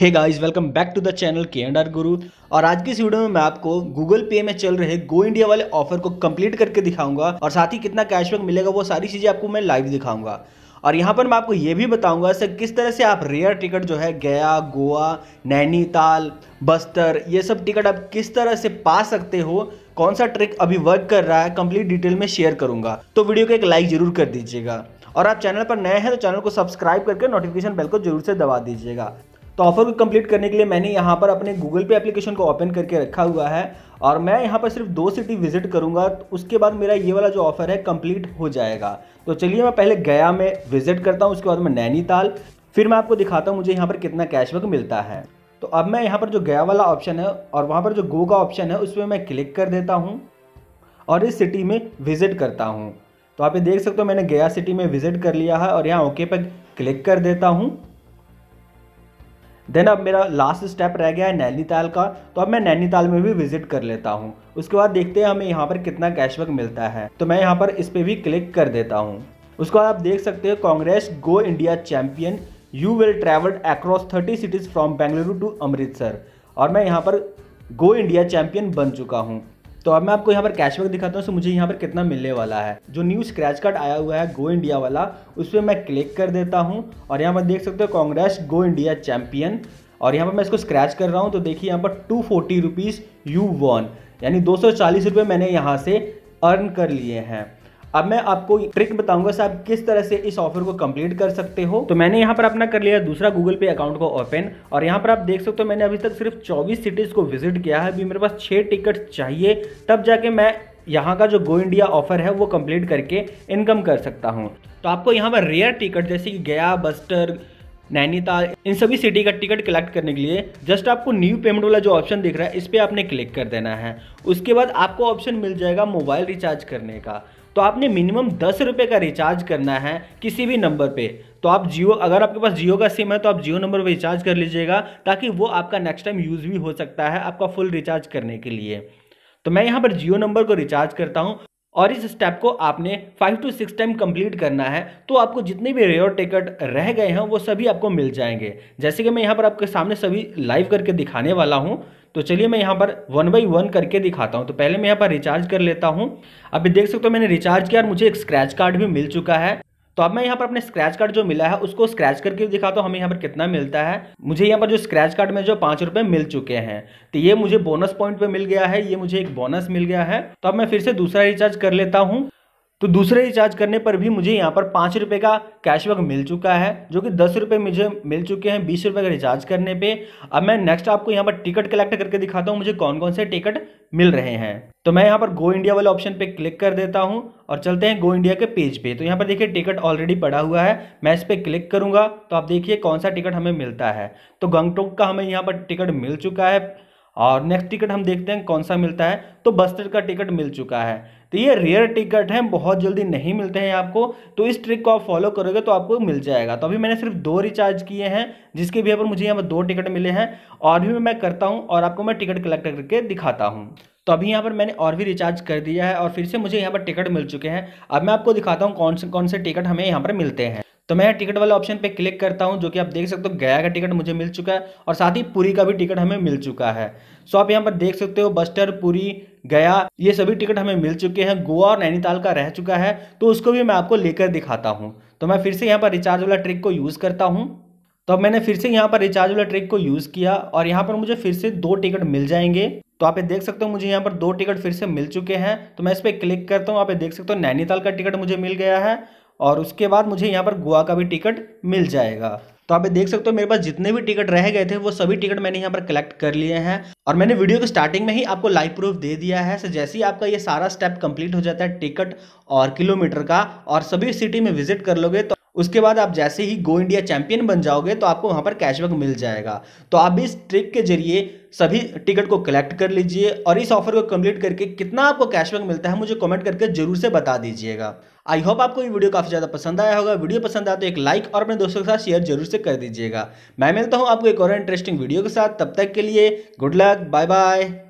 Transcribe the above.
hey guys welcome back to the channel K and R Guru और आज की इस वीडियो में मैं आपको गूगल पे में चल रहे गो इंडिया वाले ऑफर को कंप्लीट करके दिखाऊंगा और साथ ही कितना कैशबैक मिलेगा वो सारी चीज़ें आपको मैं लाइव दिखाऊंगा और यहाँ पर मैं आपको ये भी बताऊंगा सर किस तरह से आप रेयर टिकट जो है गया गोवा नैनीताल बस्तर ये सब टिकट आप किस तरह से पा सकते हो कौन सा ट्रिक अभी वर्क कर रहा है कंप्लीट डिटेल में शेयर करूंगा तो वीडियो को एक लाइक जरूर कर दीजिएगा और आप चैनल पर नए हैं तो चैनल को सब्सक्राइब करके नोटिफिकेशन बेल को जरूर से दबा दीजिएगा तो ऑफर को कंप्लीट करने के लिए मैंने यहाँ पर अपने गूगल पे एप्लीकेशन को ओपन करके रखा हुआ है और मैं यहाँ पर सिर्फ दो सिटी विजिट करूँगा तो उसके बाद मेरा ये वाला जो ऑफर है कंप्लीट हो जाएगा तो चलिए मैं पहले गया में विजिट करता हूँ उसके बाद मैं नैनीताल फिर मैं आपको दिखाता हूँ मुझे यहाँ पर कितना कैशबैक मिलता है तो अब मैं यहाँ पर जो गया वाला ऑप्शन है और वहाँ पर जो गो का ऑप्शन है उस पर मैं क्लिक कर देता हूँ और इस सिटी में विज़िट करता हूँ तो आप ये देख सकते हो मैंने गया सिटी में विज़िट कर लिया है और यहाँ ओके पर क्लिक कर देता हूँ देन अब मेरा लास्ट स्टेप रह गया है नैनीताल का तो अब मैं नैनीताल में भी विजिट कर लेता हूँ उसके बाद देखते हैं हमें यहाँ पर कितना कैशबैक मिलता है तो मैं यहाँ पर इस पर भी क्लिक कर देता हूँ उसके बाद आप देख सकते हो Congress go India champion you will travel across thirty cities from Bengaluru to Amritsar और मैं यहाँ पर गो इंडिया चैम्पियन बन चुका हूँ तो अब मैं आपको यहाँ पर कैशबैक दिखाता हूँ मुझे यहाँ पर कितना मिलने वाला है जो न्यू स्क्रैच कार्ड आया हुआ है गो इंडिया वाला उस पर मैं क्लिक कर देता हूँ और यहाँ पर देख सकते हो कांग्रेस गो इंडिया चैम्पियन और यहाँ पर मैं इसको स्क्रैच कर रहा हूँ तो देखिए यहाँ पर two forty rupees you won यानी दो सौ चालीस रुपये मैंने यहाँ से अर्न कर लिए हैं अब मैं आपको ट्रिक बताऊंगा साहब किस तरह से इस ऑफर को कंप्लीट कर सकते हो तो मैंने यहाँ पर अपना कर लिया दूसरा गूगल पे अकाउंट को ओपन और यहाँ पर आप देख सकते हो मैंने अभी तक सिर्फ चौबीस सिटीज़ को विजिट किया है अभी मेरे पास छः टिकट चाहिए तब जाके मैं यहाँ का जो गो इंडिया ऑफर है वो कंप्लीट करके इनकम कर सकता हूँ तो आपको यहाँ पर रेयर टिकट जैसे कि गया बस्टर नैनीताल इन सभी सिटी का टिकट कलेक्ट करने के लिए जस्ट आपको न्यू पेमेंट वाला जो ऑप्शन दिख रहा है इस पर आपने क्लिक कर देना है उसके बाद आपको ऑप्शन मिल जाएगा मोबाइल रिचार्ज करने का तो आपने मिनिमम दस रुपये का रिचार्ज करना है किसी भी नंबर पे तो आप जियो अगर आपके पास जियो का सिम है तो आप जियो नंबर पर रिचार्ज कर लीजिएगा ताकि वो आपका नेक्स्ट टाइम यूज़ भी हो सकता है आपका फुल रिचार्ज करने के लिए तो मैं यहाँ पर जियो नंबर को रिचार्ज करता हूँ और इस स्टेप को आपने five to six time complete करना है तो आपको जितने भी रेयर टिकट रह गए हैं वो सभी आपको मिल जाएंगे जैसे कि मैं यहाँ पर आपके सामने सभी लाइव करके दिखाने वाला हूँ तो चलिए मैं यहाँ पर वन बाई वन करके दिखाता हूँ तो पहले मैं यहाँ पर रिचार्ज कर लेता हूँ अभी देख सकते हो मैंने रिचार्ज किया और मुझे एक स्क्रैच कार्ड भी मिल चुका है तो अब मैं यहाँ पर अपने स्क्रैच कार्ड जो मिला है उसको स्क्रैच करके दिखाता हूँ हमें यहाँ पर कितना मिलता है मुझे यहाँ पर जो स्क्रैच कार्ड में जो पाँच रुपये मिल चुके हैं तो ये मुझे बोनस पॉइंट पे मिल गया है ये मुझे एक बोनस मिल गया है तो अब मैं फिर से दूसरा रिचार्ज कर लेता हूँ तो दूसरे रिचार्ज करने पर भी मुझे यहाँ पर पाँच रुपये का कैशबैक मिल चुका है जो कि दस रुपये मुझे मिल चुके हैं बीस रुपये का रिचार्ज करने पे अब मैं नेक्स्ट आपको यहाँ पर टिकट कलेक्ट करके दिखाता हूँ मुझे कौन कौन से टिकट मिल रहे हैं तो मैं यहाँ पर गो इंडिया वाले ऑप्शन पे क्लिक कर देता हूँ और चलते हैं गो इंडिया के पेज पे तो यहाँ पर देखिए टिकट ऑलरेडी पड़ा हुआ है मैं इस पर क्लिक करूँगा तो आप देखिए कौन सा टिकट हमें मिलता है तो गंगटोक का हमें यहाँ पर टिकट मिल चुका है और नेक्स्ट टिकट हम देखते हैं कौन सा मिलता है तो बस्तर का टिकट मिल चुका है तो ये रेयर टिकट है बहुत जल्दी नहीं मिलते हैं आपको तो इस ट्रिक को आप फॉलो करोगे तो आपको मिल जाएगा तो अभी मैंने सिर्फ दो रिचार्ज किए हैं जिसके भी पर मुझे यहाँ पर दो टिकट मिले हैं और भी मैं करता हूँ और आपको मैं टिकट कलेक्ट करके दिखाता हूँ तो अभी यहाँ पर मैंने और भी रिचार्ज कर दिया है और फिर से मुझे यहाँ पर टिकट मिल चुके हैं अब मैं आपको दिखाता हूँ कौन से कौन से टिकट हमें यहाँ पर मिलते हैं तो मैं टिकट वाले ऑप्शन पे क्लिक करता हूँ जो कि आप देख सकते हो गया का टिकट मुझे मिल चुका है और साथ ही पुरी का भी टिकट हमें मिल चुका है सो आप यहाँ पर देख सकते हो बस्टर पुरी गया ये सभी टिकट हमें मिल चुके हैं गोवा और नैनीताल का रह चुका है तो उसको भी मैं आपको लेकर दिखाता हूँ तो मैं फिर से यहाँ पर रिचार्ज वाला ट्रिक को यूज़ करता हूँ तो अब मैंने फिर से यहाँ पर रिचार्ज वाला ट्रिक को यूज़ किया और यहाँ पर मुझे फिर से दो टिकट मिल जाएंगे तो आप ये देख सकते हो मुझे यहाँ पर दो टिकट फिर से मिल चुके हैं तो मैं इस पर क्लिक करता हूँ आप ये देख सकते हो नैनीताल का टिकट मुझे मिल गया है और उसके बाद मुझे यहाँ पर गोवा का भी टिकट मिल जाएगा तो आप देख सकते हो मेरे पास जितने भी टिकट रह गए थे वो सभी टिकट मैंने यहाँ पर कलेक्ट कर लिए हैं और मैंने वीडियो के स्टार्टिंग में ही आपको लाइव प्रूफ दे दिया है सो जैसे ही आपका ये सारा स्टेप कंप्लीट हो जाता है टिकट और किलोमीटर का और सभी सिटी में विजिट कर लोगे तो उसके बाद आप जैसे ही गो इंडिया चैंपियन बन जाओगे तो आपको वहाँ पर कैशबैक मिल जाएगा तो आप भी इस ट्रिप के जरिए सभी टिकट को कलेक्ट कर लीजिए और इस ऑफर को कंप्लीट करके कितना आपको कैशबैक मिलता है मुझे कमेंट करके जरूर से बता दीजिएगा आई होप आपको ये वीडियो काफ़ी ज़्यादा पसंद आया होगा वीडियो पसंद आया तो एक लाइक और अपने दोस्तों के साथ शेयर जरूर से कर दीजिएगा मैं मिलता हूँ आपको एक और इंटरेस्टिंग वीडियो के साथ तब तक के लिए गुड लक बाय बाय